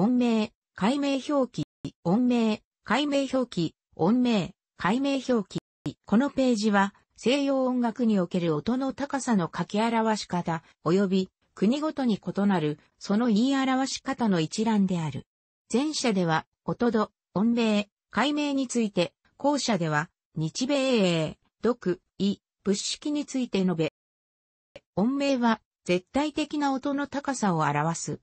音名、解明表記、音名、解明表記、音名、解明表記。このページは、西洋音楽における音の高さの書き表し方、及び国ごとに異なる、その言い表し方の一覧である。前者では、音度、音名、解明について、後者では、日米英、読、意、物式について述べ、音名は、絶対的な音の高さを表す。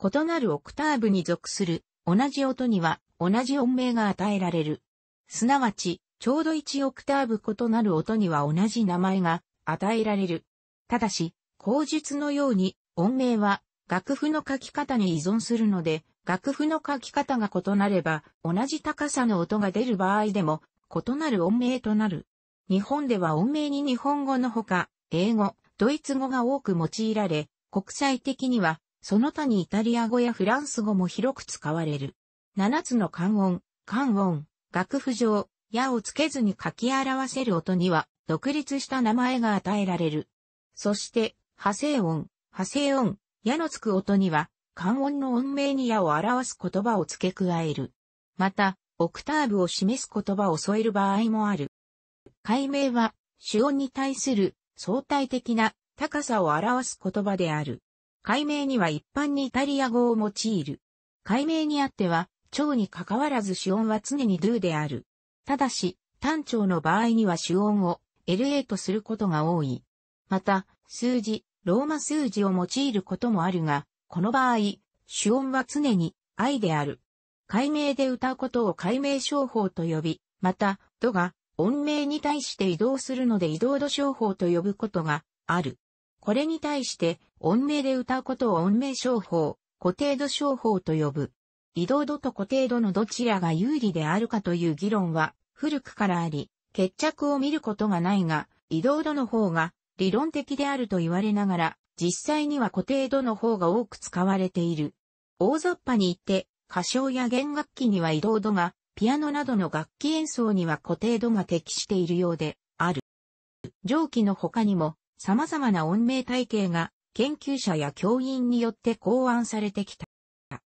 異なるオクターブに属する同じ音には同じ音名が与えられる。すなわち、ちょうど1オクターブ異なる音には同じ名前が与えられる。ただし、口述のように音名は楽譜の書き方に依存するので、楽譜の書き方が異なれば、同じ高さの音が出る場合でも、異なる音名となる。日本では音名に日本語のほか、英語、ドイツ語が多く用いられ、国際的にはその他にイタリア語やフランス語も広く使われる。七つの関音、関音、楽譜上、矢をつけずに書き表せる音には、独立した名前が与えられる。そして、派生音、派生音、矢のつく音には、関音の音名に矢を表す言葉を付け加える。また、オクターブを示す言葉を添える場合もある。解明は、主音に対する相対的な高さを表す言葉である。解明には一般にイタリア語を用いる。解明にあっては、長に関わらず主音は常に do である。ただし、単調の場合には主音を LA とすることが多い。また、数字、ローマ数字を用いることもあるが、この場合、主音は常に I である。解明で歌うことを解明商法と呼び、また、ドが音名に対して移動するので移動度商法と呼ぶことがある。これに対して、音名で歌うことを音名商法、固定度商法と呼ぶ。移動度と固定度のどちらが有利であるかという議論は古くからあり、決着を見ることがないが、移動度の方が理論的であると言われながら、実際には固定度の方が多く使われている。大雑把に言って、歌唱や弦楽器には移動度が、ピアノなどの楽器演奏には固定度が適しているようである。上記の他にも様々な音名体系が研究者や教員によって考案されてきた。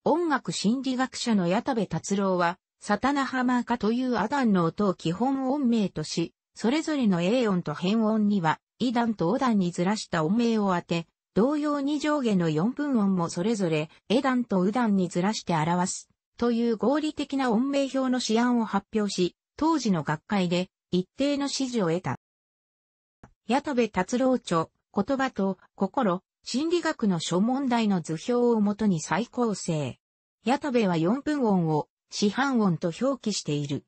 音楽心理学者の矢田部達郎は、サタナハマーカというアダンの音を基本音名とし、それぞれの A 音と変音には、イダンとオダンにずらした音名を当て、同様に上下の4分音もそれぞれ、エダンとウダンにずらして表す、という合理的な音名表の試案を発表し、当時の学会で一定の支持を得た。矢田部達郎著、言葉と心、心理学の諸問題の図表をもとに再構成。矢田部は4分音を四半音と表記している。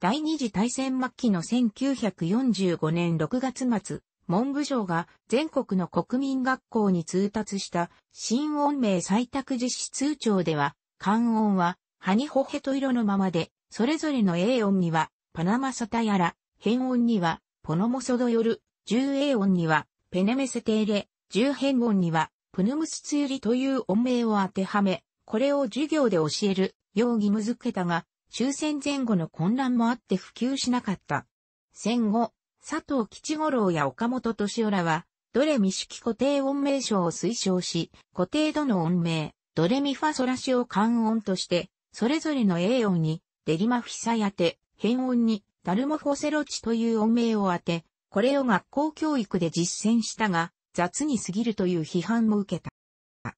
第二次大戦末期の1945年6月末、文部省が全国の国民学校に通達した新音名採択実施通帳では、漢音は、ハニホヘト色のままで、それぞれの A 音には、パナマサタヤラ、変音には、ポノモソドヨル、10A 音には、ペネメセテーレ、十変音には、プヌムスツユリという音名を当てはめ、これを授業で教える、容疑。義務けたが、終戦前後の混乱もあって普及しなかった。戦後、佐藤吉五郎や岡本敏夫らは、ドレミ式固定音名書を推奨し、固定度の音名、ドレミファソラシを関音として、それぞれの英音に、デリマフィサヤテ、変音に、ダルモフォセロチという音名を当て、これを学校教育で実践したが、雑に過ぎるという批判も受けた。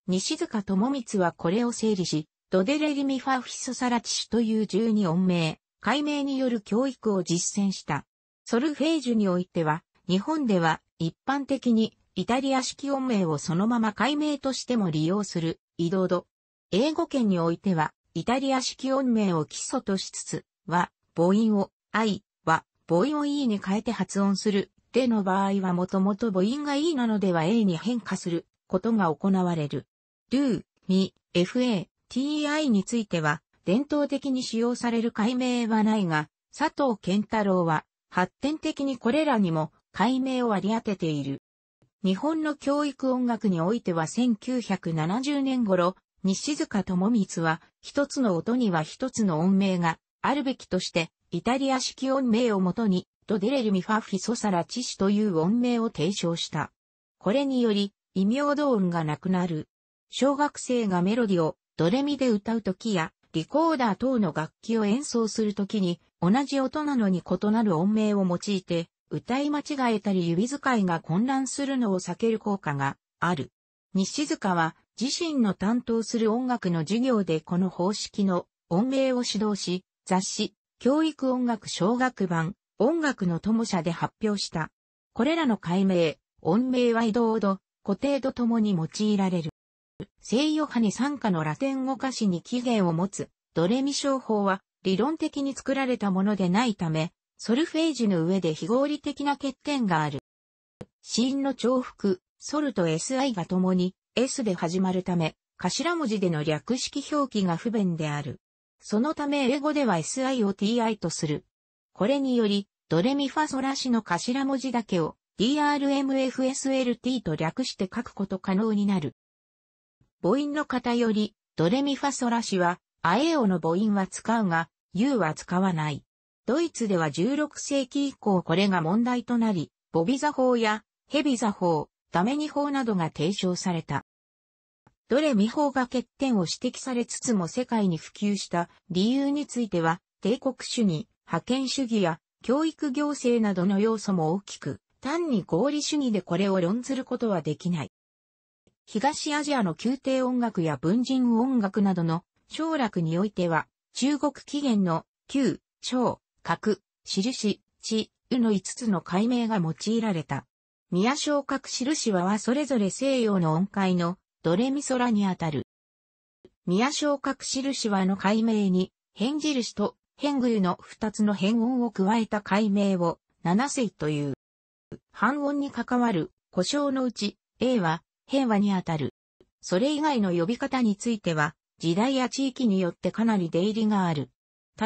西塚智光はこれを整理し、ドデレリミファフィソサラチシという十二音名、解明による教育を実践した。ソルフェージュにおいては、日本では一般的にイタリア式音名をそのまま解明としても利用する、移動度。英語圏においては、イタリア式音名を基礎としつつ、は、母音を、愛、は、母音を E に変えて発音するでの場合はもともと母音が E なのでは A に変化することが行われる。do, me, fa, ti については伝統的に使用される解明はないが、佐藤健太郎は発展的にこれらにも解明を割り当てている。日本の教育音楽においては1970年頃、西塚智光は一つの音には一つの音名があるべきとして、イタリア式音名をもとにド・デレルミ・ファ・フィソサラ・チシという音名を提唱した。これにより、異名動音がなくなる。小学生がメロディをドレミで歌うときや、リコーダー等の楽器を演奏するときに、同じ音なのに異なる音名を用いて、歌い間違えたり指使いが混乱するのを避ける効果がある。西塚は自身の担当する音楽の授業でこの方式の音名を指導し、雑誌、教育音楽小学版、音楽の友社で発表した。これらの解明、音名は移動度、固定度ともに用いられる。西洋派に参加のラテン語歌詞に起源を持つ、ドレミ商法は理論的に作られたものでないため、ソルフェージの上で非合理的な欠点がある。死因の重複、ソルと SI が共に S で始まるため、頭文字での略式表記が不便である。そのため英語では SI を TI とする。これにより、ドレミファソラシの頭文字だけを DRMFSLT と略して書くこと可能になる。母音の偏り、ドレミファソラシは、アエオの母音は使うが、U は使わない。ドイツでは16世紀以降これが問題となり、ボビザ法やヘビザ法、ダメニ法などが提唱された。どれミ法が欠点を指摘されつつも世界に普及した理由については、帝国主義、覇権主義や教育行政などの要素も大きく、単に合理主義でこれを論ずることはできない。東アジアの宮廷音楽や文人音楽などの省楽においては、中国起源の旧、小、格、印、地、うの5つの解明が用いられた。宮昇格印ははそれぞれ西洋の音階のドレミソラにあたる。宮昇格印はの解明に、変印とヘングの二つの変音を加えた解明を七世という。半音に関わる故障のうち A は平和にあたる。それ以外の呼び方については時代や地域によってかなり出入りがある。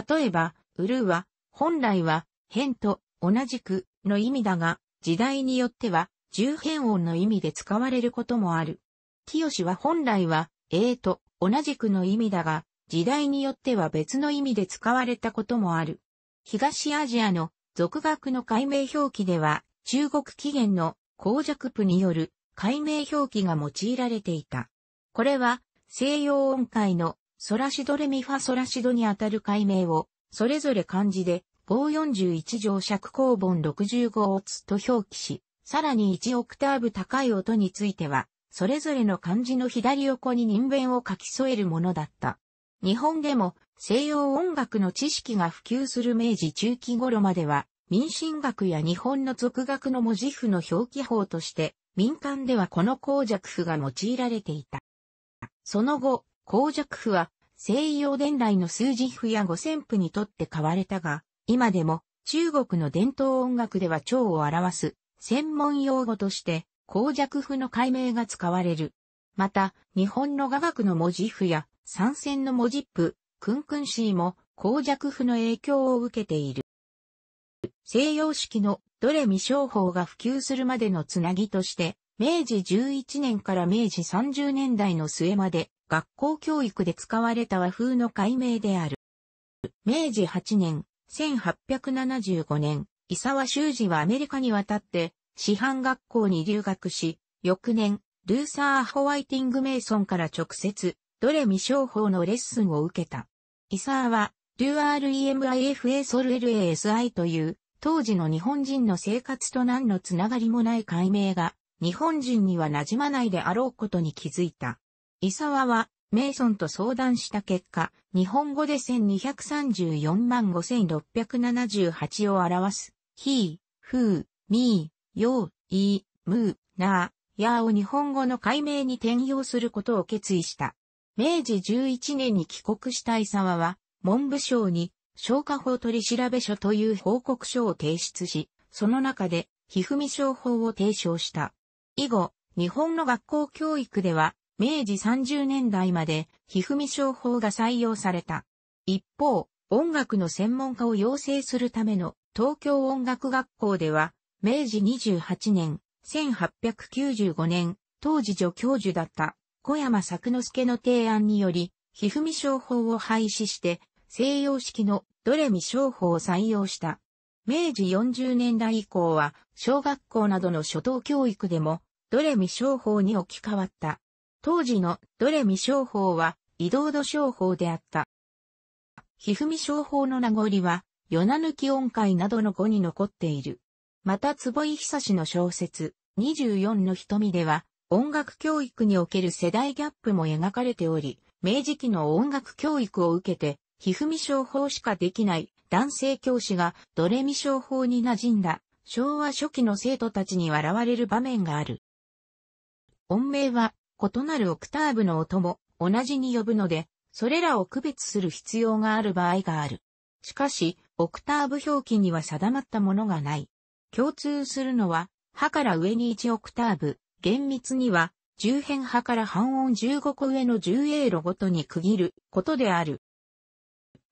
例えば、ウルーは本来は変と同じくの意味だが時代によっては重変音の意味で使われることもある。清は本来は A と同じくの意味だが、時代によっては別の意味で使われたこともある。東アジアの俗学の解明表記では、中国起源の公弱譜による解明表記が用いられていた。これは西洋音階のソラシドレミファソラシドにあたる解明を、それぞれ漢字で、棒41条尺公本65をツと表記し、さらに1オクターブ高い音については、それぞれの漢字の左横に人弁を書き添えるものだった。日本でも西洋音楽の知識が普及する明治中期頃までは、民進学や日本の俗学の文字譜の表記法として、民間ではこの公爵符が用いられていた。その後、公爵符は西洋伝来の数字符や五線符にとって買われたが、今でも中国の伝統音楽では蝶を表す専門用語として公爵符の解明が使われる。また、日本の雅楽の文字譜や参戦のモジップ、クンクンシーも、高弱譜の影響を受けている。西洋式のドレミ商法が普及するまでのつなぎとして、明治11年から明治30年代の末まで学校教育で使われた和風の解明である。明治8年、1875年、伊沢修司はアメリカに渡って、師範学校に留学し、翌年、ルーサー・ホワイティング・メイソンから直接、どれ未商法のレッスンを受けた。イサーは、ルー REMIFA ソル LASI という、当時の日本人の生活と何のつながりもない解明が、日本人には馴染まないであろうことに気づいた。イサワは、メイソンと相談した結果、日本語で1234万5678を表す、he, who, me, yo, e, mu, na, ya を日本語の解明に転用することを決意した。明治11年に帰国した伊沢は、文部省に消化法取調書という報告書を提出し、その中で、ひふみ商法を提唱した。以後、日本の学校教育では、明治30年代まで、ひふみ商法が採用された。一方、音楽の専門家を養成するための東京音楽学校では、明治28年、1895年、当時助教授だった小山作之助の提案により、ひふみ商法を廃止して、西洋式のドレミ商法を採用した。明治40年代以降は、小学校などの初等教育でも、ドレミ商法に置き換わった。当時のドレミ商法は、移動度商法であった。ひふみ商法の名残は、夜な抜き音階などの語に残っている。また、坪井久氏の小説、24の瞳では、音楽教育における世代ギャップも描かれており、明治期の音楽教育を受けて、ひふみ商法しかできない男性教師がドレミ商法に馴染んだ昭和初期の生徒たちに笑われる場面がある。音名は異なるオクターブの音も同じに呼ぶので、それらを区別する必要がある場合がある。しかし、オクターブ表記には定まったものがない。共通するのは、歯から上に1オクターブ、厳密には、重0辺派から半音15個上の10路ごとに区切ることである。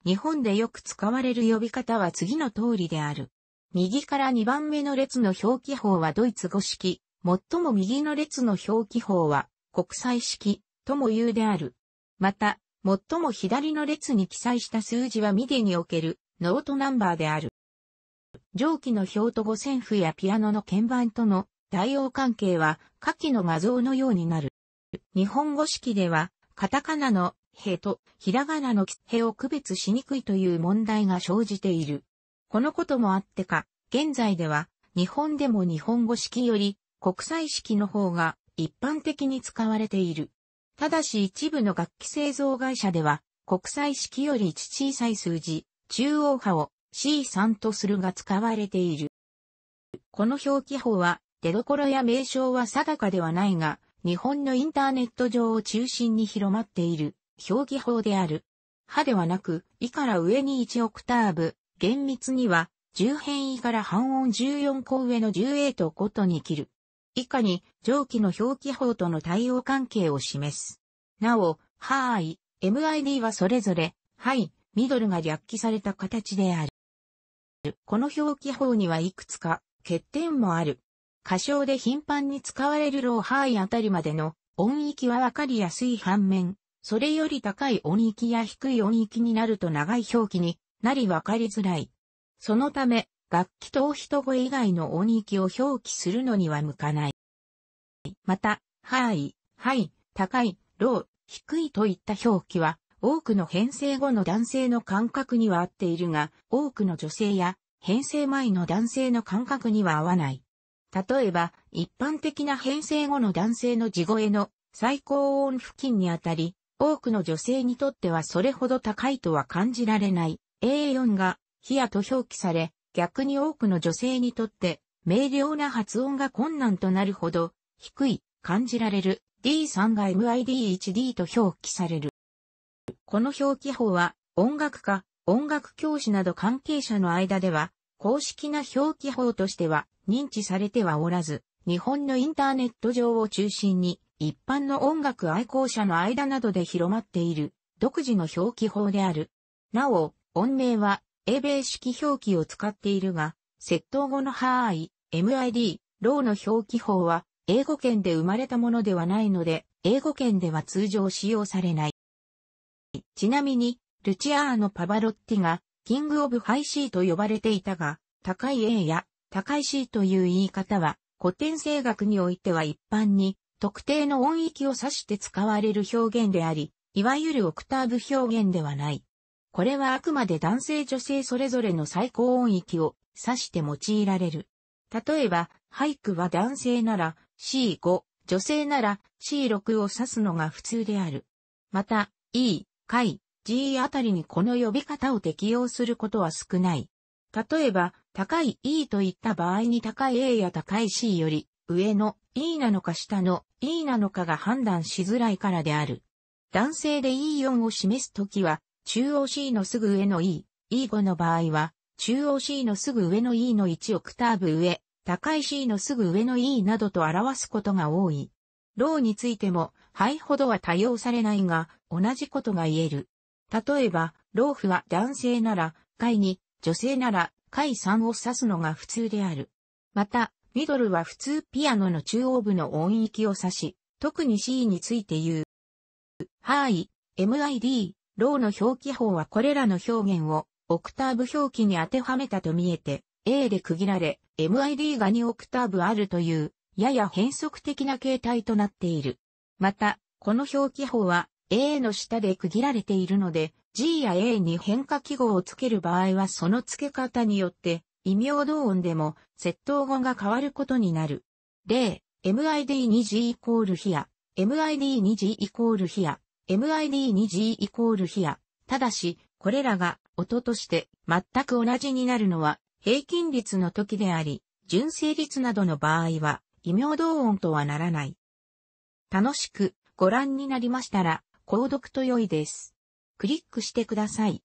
日本でよく使われる呼び方は次の通りである。右から2番目の列の表記法はドイツ語式、最も右の列の表記法は国際式とも言うである。また、最も左の列に記載した数字はミディにおけるノートナンバーである。上記の表と五線譜やピアノの鍵盤との対応関係は下記の画像のようになる。日本語式では、カタカナのへとひらがなのへを区別しにくいという問題が生じている。このこともあってか、現在では日本でも日本語式より国際式の方が一般的に使われている。ただし一部の楽器製造会社では国際式より小さい数字、中央波を C3 とするが使われている。この表記法は出所や名称は定かではないが、日本のインターネット上を中心に広まっている、表記法である。歯ではなく、胃から上に1オクターブ、厳密には、10変異から半音14個上の18と5とに切る。以下に、上記の表記法との対応関係を示す。なお、はーい、MID はそれぞれ、はい、ミドルが略記された形である。この表記法にはいくつか欠点もある。歌唱で頻繁に使われるローハイあたりまでの音域はわかりやすい反面、それより高い音域や低い音域になると長い表記になりわかりづらい。そのため、楽器と人声以外の音域を表記するのには向かない。また、ハイ、ハイ、高い、ロー、低いといった表記は、多くの編成後の男性の感覚には合っているが、多くの女性や、編成前の男性の感覚には合わない。例えば、一般的な編成後の男性の地声の最高音付近にあたり、多くの女性にとってはそれほど高いとは感じられない A4 がヒアと表記され、逆に多くの女性にとって明瞭な発音が困難となるほど低い感じられる D3 が MID1D と表記される。この表記法は音楽家、音楽教師など関係者の間では公式な表記法としては認知されてはおらず、日本のインターネット上を中心に、一般の音楽愛好者の間などで広まっている、独自の表記法である。なお、音名は、英米式表記を使っているが、窃盗後のハーイ、MID、ローの表記法は、英語圏で生まれたものではないので、英語圏では通常使用されない。ちなみに、ルチアーノ・パバロッティが、キング・オブ・ハイシーと呼ばれていたが、高い A や高い C という言い方は、古典声楽においては一般に、特定の音域を指して使われる表現であり、いわゆるオクターブ表現ではない。これはあくまで男性女性それぞれの最高音域を指して用いられる。例えば、俳句は男性なら C5、女性なら C6 を指すのが普通である。また、E、解、G あたりにこの呼び方を適用することは少ない。例えば、高い E といった場合に高い A や高い C より上の E なのか下の E なのかが判断しづらいからである。男性で E4 を示すときは、中央 C のすぐ上の E、E5 の場合は、中央 C のすぐ上の E の1オクターブ上、高い C のすぐ上の E などと表すことが多い。ローについても、いほどは多用されないが、同じことが言える。例えば、老婦は男性なら、階に、女性なら、下3を指すのが普通である。また、ミドルは普通ピアノの中央部の音域を指し、特に C について言う。はい、MID、ローの表記法はこれらの表現を、オクターブ表記に当てはめたと見えて、A で区切られ、MID が2オクターブあるという、やや変則的な形態となっている。また、この表記法は A の下で区切られているので、G や A に変化記号をつける場合はその付け方によって、異名同音でも、接頭語が変わることになる。例、MID2G イコールヒア、MID2G イコールヒア、MID2G イコールヒア。ただし、これらが音として全く同じになるのは平均率の時であり、純正率などの場合は異名同音とはならない。楽しくご覧になりましたら、購読と良いです。クリックしてください。